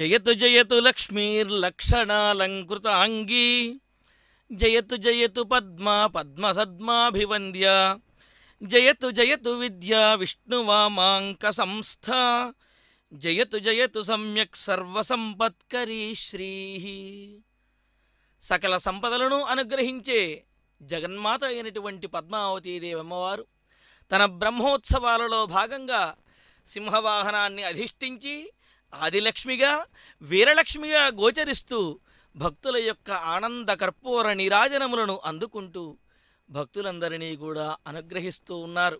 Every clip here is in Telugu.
జయతు జయతు లక్ష్మీర్లక్షణాలంకృత అంగీ జయతు జయతు పద్మ పద్మ సద్మాభివంద్య జయతు జయతు విద్యా విష్ణువామాంక సంస్థ జయతు జయతు సమ్యక్ సర్వసంపత్కరీ శ్రీ సకల సంపదలను అనుగ్రహించే జగన్మాత అయినటువంటి పద్మావతీదేవమ్మవారు తన బ్రహ్మోత్సవాలలో భాగంగా సింహవాహనాన్ని అధిష్ఠించి ఆదిలక్ష్మిగా వీరలక్ష్మిగా గోచరిస్తూ భక్తుల యొక్క ఆనంద కర్పూర నిరాజనములను అందుకుంటూ భక్తులందరినీ కూడా అనుగ్రహిస్తూ ఉన్నారు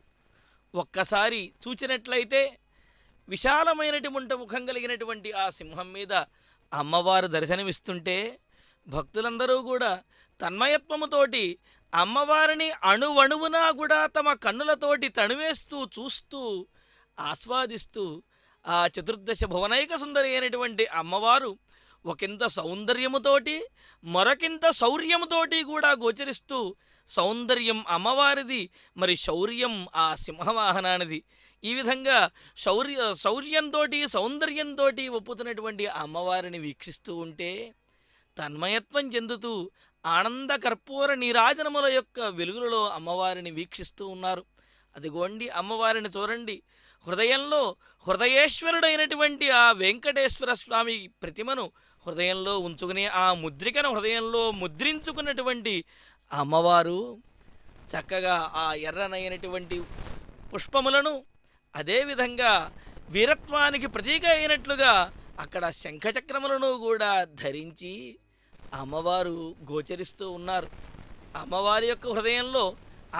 ఒక్కసారి చూచినట్లయితే విశాలమైనటువంటి ముఖం కలిగినటువంటి ఆ సింహం మీద అమ్మవారు దర్శనమిస్తుంటే భక్తులందరూ కూడా తన్మయత్వముతోటి అమ్మవారిని అణువణువునా కూడా తమ కన్నులతోటి తణువేస్తూ చూస్తూ ఆస్వాదిస్తూ ఆ చతుర్దశ భువనైక సుందరి అయినటువంటి అమ్మవారు ఒకంత సౌందర్యముతోటి మరొకంత శౌర్యముతోటి కూడా గోచరిస్తూ సౌందర్యం అమ్మవారిది మరి శౌర్యం ఆ సింహవాహనానిది ఈ విధంగా శౌర్య శౌర్యంతో సౌందర్యంతో ఒప్పుతున్నటువంటి అమ్మవారిని వీక్షిస్తూ ఉంటే తన్మయత్వం చెందుతూ ఆనంద కర్పూర నీరాజనముల యొక్క వెలుగులలో అమ్మవారిని వీక్షిస్తూ ఉన్నారు అదిగోండి అమ్మవారిని చూడండి హృదయంలో హృదయేశ్వరుడైనటువంటి ఆ వెంకటేశ్వర స్వామి ప్రతిమను హృదయంలో ఉంచుకుని ఆ ముద్రికను హృదయంలో ముద్రించుకున్నటువంటి అమ్మవారు చక్కగా ఆ ఎర్రనైనటువంటి పుష్పములను అదేవిధంగా వీరత్వానికి ప్రతీక అయినట్లుగా అక్కడ శంఖచక్రములను కూడా ధరించి అమ్మవారు గోచరిస్తూ ఉన్నారు అమ్మవారి యొక్క హృదయంలో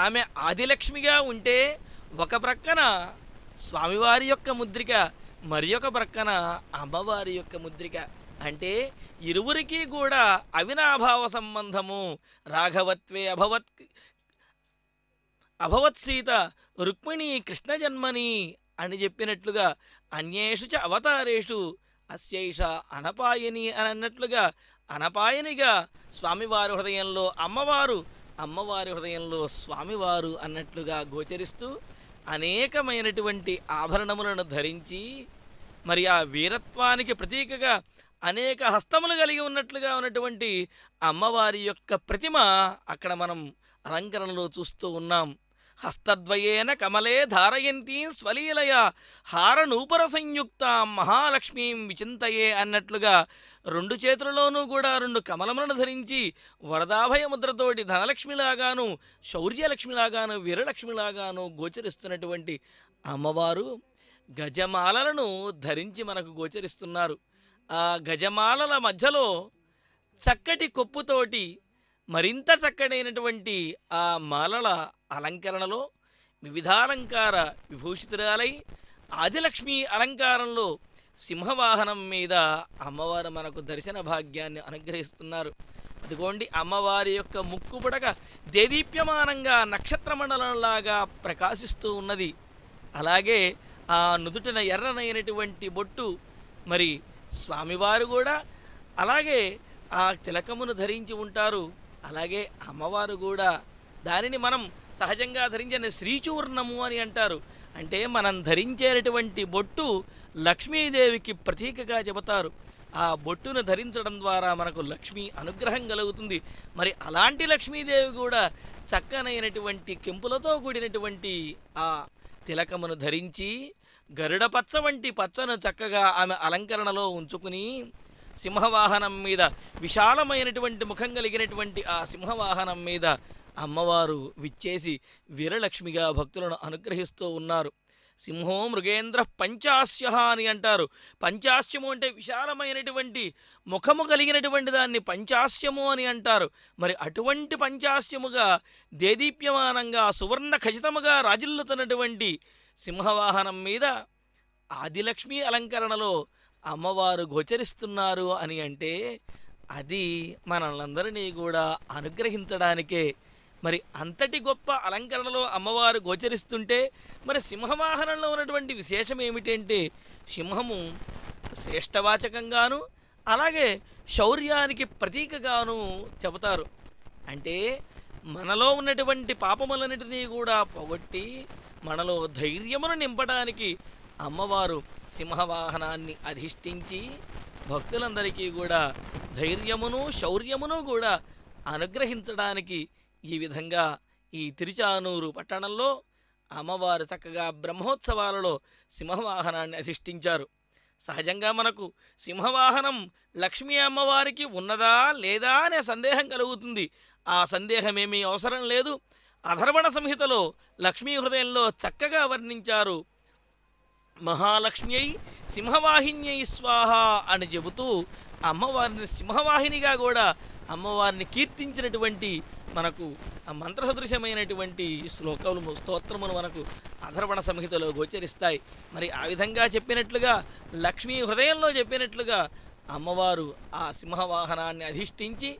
ఆమె ఆదిలక్ష్మిగా ఉంటే ఒక ప్రక్కన స్వామివారి యొక్క ముద్రిక మరి ఒక ప్రక్కన అమ్మవారి యొక్క ముద్రిక అంటే ఇరువురికి కూడా అవినాభావ సంబంధము రాఘవత్వే అభవత్ అభవత్ సీత రుక్మిణి కృష్ణ జన్మని అని చెప్పినట్లుగా అన్యేషు చ అవతారేషు అస్యైష అనపాయని అని అన్నట్లుగా అనపాయనిగా స్వామివారి హృదయంలో అమ్మవారు అమ్మవారి హృదయంలో స్వామివారు అన్నట్లుగా గోచరిస్తూ అనేకమైనటువంటి ఆభరణములను ధరించి మరి ఆ వీరత్వానికి ప్రతీకగా అనేక హస్తములు కలిగి ఉన్నట్లుగా ఉన్నటువంటి అమ్మవారి యొక్క ప్రతిమ అక్కడ మనం అలంకరణలో చూస్తూ ఉన్నాం హస్తద్వయేన కమలే ధారయంతీం స్వలీలయ హారనూపర సంయుక్త మహాలక్ష్మీం విచింతయే అన్నట్లుగా రెండు చేతులలోనూ కూడా రెండు కమలములను ధరించి వరదాభయ ముద్రతోటి ధనలక్ష్మిలాగాను శౌర్యలక్ష్మిలాగాను వీరలక్ష్మిలాగాను గోచరిస్తున్నటువంటి అమ్మవారు గజమాలలను ధరించి మనకు గోచరిస్తున్నారు ఆ గజమాలల మధ్యలో చక్కటి కొప్పుతోటి మరింత చక్కడైనటువంటి ఆ మాలల అలంకరణలో వివిధాలంకార విభూషితురాలై ఆదిలక్ష్మి అలంకారంలో సింహవాహనం మీద అమ్మవారు మనకు దర్శన భాగ్యాన్ని అనుగ్రహిస్తున్నారు అదిగోండి అమ్మవారి యొక్క ముక్కు పుడక దేదీప్యమానంగా నక్షత్ర మండలంలాగా ప్రకాశిస్తూ ఉన్నది అలాగే ఆ నుదుటిన ఎర్రనైనటువంటి బొట్టు మరి స్వామివారు కూడా అలాగే ఆ తిలకమును ధరించి ఉంటారు అలాగే అమ్మవారు కూడా దానిని మనం సహజంగా ధరించిన శ్రీచూర్ణము అని అంటారు అంటే మనం ధరించేటటువంటి బొట్టు లక్ష్మీదేవికి ప్రతీకగా చెబుతారు ఆ బొట్టును ధరించడం ద్వారా మనకు లక్ష్మి అనుగ్రహం కలుగుతుంది మరి అలాంటి లక్ష్మీదేవి కూడా చక్కనైనటువంటి కెంపులతో కూడినటువంటి ఆ తిలకమును ధరించి గరుడ పచ్చ వంటి పచ్చను చక్కగా ఆమె అలంకరణలో ఉంచుకుని సింహవాహనం మీద విశాలమైనటువంటి ముఖం కలిగినటువంటి ఆ సింహవాహనం మీద అమ్మవారు విచ్చేసి వీరలక్ష్మిగా భక్తులను అనుగ్రహిస్తూ ఉన్నారు సింహో మృగేంద్ర పంచాస్య అని అంటారు పంచాస్యము అంటే విశాలమైనటువంటి ముఖము కలిగినటువంటి దాన్ని పంచాస్యము అని అంటారు మరి అటువంటి పంచాస్యముగా దేదీప్యమానంగా సువర్ణ ఖచ్చితముగా రాజుల్లుతున్నటువంటి సింహవాహనం మీద ఆదిలక్ష్మి అలంకరణలో అమ్మవారు గోచరిస్తున్నారు అని అంటే అది మనల్నందరినీ కూడా అనుగ్రహించడానికే మరి అంతటి గొప్ప అలంకరణలో అమ్మవారు గోచరిస్తుంటే మరి సింహవాహనంలో ఉన్నటువంటి విశేషం ఏమిటంటే సింహము శ్రేష్టవాచకంగాను అలాగే శౌర్యానికి ప్రతీకగాను చెబుతారు అంటే మనలో ఉన్నటువంటి పాపములన్నిటినీ కూడా పొగొట్టి మనలో ధైర్యమును నింపడానికి అమ్మవారు సింహవాహనాన్ని అధిష్ఠించి భక్తులందరికీ కూడా ధైర్యమును శౌర్యమును కూడా అనుగ్రహించడానికి ఈ విధంగా ఈ తిరుచానూరు పట్టణంలో అమ్మవారు చక్కగా బ్రహ్మోత్సవాలలో సింహవాహనాన్ని అధిష్ఠించారు సహజంగా మనకు సింహవాహనం లక్ష్మీ అమ్మవారికి ఉన్నదా లేదా అనే సందేహం కలుగుతుంది ఆ సందేహమేమీ అవసరం లేదు అధర్వణ సంహితలో లక్ష్మీ హృదయంలో చక్కగా వర్ణించారు మహాలక్ష్మి అయి సింహవాహిని అయి స్వాహ అని చెబుతూ అమ్మవారిని సింహవాహినిగా కూడా అమ్మవారిని కీర్తించినటువంటి మనకు ఆ సదృశ్యమైనటువంటి శ్లోకములు స్తోత్రములు మనకు అధర్వణ సంహితలో గోచరిస్తాయి మరి ఆ విధంగా చెప్పినట్లుగా లక్ష్మీ హృదయంలో చెప్పినట్లుగా అమ్మవారు ఆ సింహవాహనాన్ని అధిష్ఠించి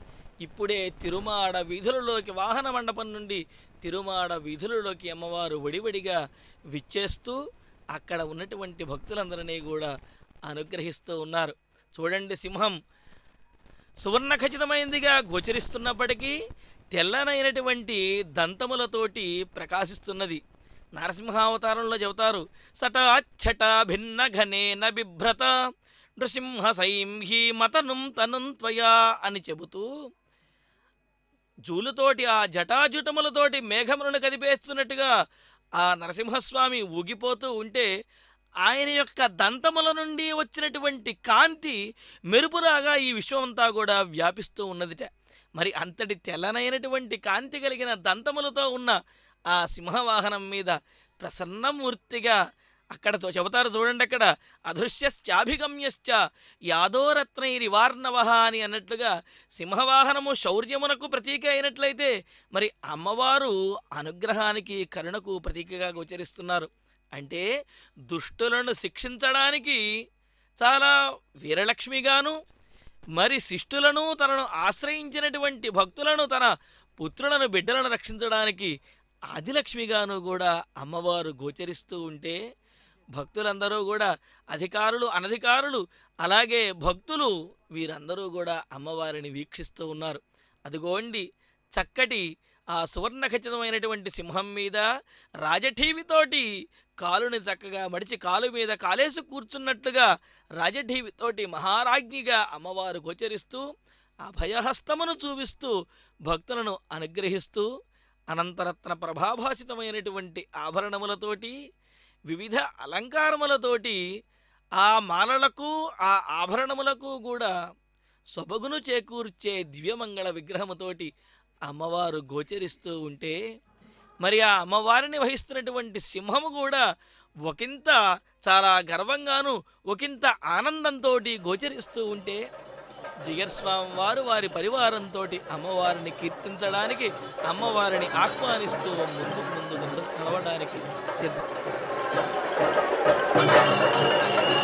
ఇప్పుడే తిరుమాడ వీధులలోకి వాహన మండపం నుండి తిరుమాడ వీధులలోకి అమ్మవారు వడివడిగా విచ్చేస్తూ అక్కడ ఉన్నటువంటి భక్తులందరినీ కూడా అనుగ్రహిస్తూ ఉన్నారు చూడండి సింహం సువర్ణ ఖచ్చితమైందిగా గోచరిస్తున్నప్పటికీ తెల్లనైనటువంటి దంతములతోటి ప్రకాశిస్తున్నది నరసింహావతారంలో చెబుతారు అచ్చట భిన్న ఘనే నభిభ్రత నృసింహ సైంహి మతనుం తనుం త్వయా అని చెబుతూ జూలుతోటి ఆ జటాజుటములతోటి మేఘములను కదిపేస్తున్నట్టుగా ఆ నరసింహస్వామి ఊగిపోతూ ఉంటే ఆయన యొక్క దంతముల నుండి వచ్చినటువంటి కాంతి మెరుపులాగా ఈ విశ్వమంతా కూడా వ్యాపిస్తూ ఉన్నదిట మరి అంతటి తెల్లనైనటువంటి కాంతి కలిగిన దంతములతో ఉన్న ఆ సింహవాహనం మీద ప్రసన్నమూర్తిగా అక్కడ చెబుతారు చూడండి అక్కడ అదృశ్యశ్చాభిగమ్యశ్చ వార్ణవహ అని అన్నట్లుగా సింహవాహనము శౌర్యమునకు ప్రతీక అయినట్లయితే మరి అమ్మవారు అనుగ్రహానికి కరుణకు ప్రతీకగా గోచరిస్తున్నారు అంటే దుష్టులను శిక్షించడానికి చాలా వీరలక్ష్మిగాను మరి శిష్టులను తనను ఆశ్రయించినటువంటి భక్తులను తన పుత్రులను బిడ్డలను రక్షించడానికి ఆదిలక్ష్మిగాను కూడా అమ్మవారు గోచరిస్తూ ఉంటే భక్తులందరూ కూడా అధికారులు అనధికారులు అలాగే భక్తులు వీరందరూ కూడా అమ్మవారిని వీక్షిస్తూ ఉన్నారు అదిగోండి చక్కటి ఆ సువర్ణ ఖచ్చితమైనటువంటి సింహం మీద రాజఠీవితోటి కాలుని చక్కగా మడిచి కాలు మీద కాలేసి కూర్చున్నట్లుగా రాజఠీవితోటి మహారాజ్ఞిగా అమ్మవారు గోచరిస్తూ అభయహస్తమును చూపిస్తూ భక్తులను అనుగ్రహిస్తూ అనంతరత్న ప్రభాభాసితమైనటువంటి ఆభరణములతోటి వివిధ అలంకారములతోటి ఆ మాలలకు ఆ ఆభరణములకు కూడా సొబగును చేకూర్చే దివ్యమంగళ విగ్రహముతోటి అమ్మవారు గోచరిస్తూ ఉంటే మరి ఆ అమ్మవారిని వహిస్తున్నటువంటి సింహము కూడా ఒకంత చాలా గర్వంగాను ఒకంత ఆనందంతో గోచరిస్తూ ఉంటే జిగర్స్వామి వారు వారి పరివారంతో అమ్మవారిని కీర్తించడానికి అమ్మవారిని ఆహ్వానిస్తూ ముందుకు ముందు నడవడానికి సిద్ధం Thank you.